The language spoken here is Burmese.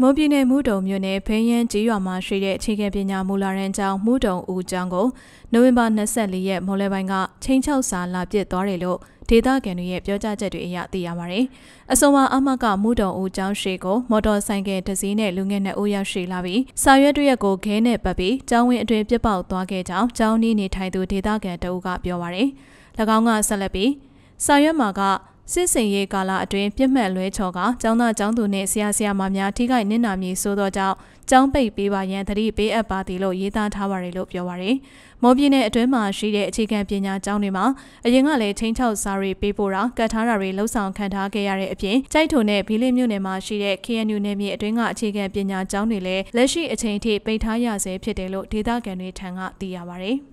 မွန်ပြည်နယ်မူတုံမြို့နယ်ဘင်းရန်ကျေးရွာမှာရှိတဲ့အခြေခံပညာမူလာရန်ကျောင်းမူတုံဦးကျောင်းကိုနိုဝင်ဘာ24ရက်မော်လပိုင်းကချင်းချောက်စာလာပစ်သွားတယ်လို့ဒေသခံတွေရဲ့ပြောကြားချက်တွေအရသိရပါတယ်။အဆိုပါအမကမူတုံဦးကျောင်းရှိကိုမော်တော်ဆိုင်ကယ်တစ်စီးနဲ့လူငယ်နှစ်ဦးရောက်ရှိလာပြီးစာရွက်တရက်ကိုခဲနဲ့ပတ်ပြီးကျောင်းဝင်းအတွင်ပြစ်ပေါက်သွားခဲ့ကြောင်းကျောင်းနီးနေထိုင်သူဒေသခံတအုပ်ကပြောပါတယ်။၎င်းကဆက်လက်ပြီးစာရွက်မှာကစစ်စင်ရေးကာလအတွင်းပြစ်မှတ်လွဲချော်ကကျောင်းသားကျောင်းသူနှင့်ဆရာဆရာမများထိခိုက်နစ်နာမည်ဆိုသောကြောင့်ကျောင်းပိတ်ပေးပါရန်သတိပေးအပ်ပါသည်လို့ရေးသားထားပါတယ်လို့ပြောပါရယ်။မော်ပြည်နယ်အတွင်းမှာရှိတဲ့အခြေခံပညာကျောင်းတွေမှာအရင်ကလည်းချင်းချောက်စာရီပေးပို့တာကတ်ထားတာတွေလှုပ်ဆောင်ခံထားခဲ့ရတဲ့အပြင်ကြိုက်ထုံနဲ့ဘီလင်းမြို့နယ်မှာရှိတဲ့ KNU နယ်မြေအတွင်းကအခြေခံပညာကျောင်းတွေလည်းလက်ရှိအချိန်ထိပိတ်ထားရဆဲဖြစ်တယ်လို့ဒေသခံတွေထံကသိရပါရယ်။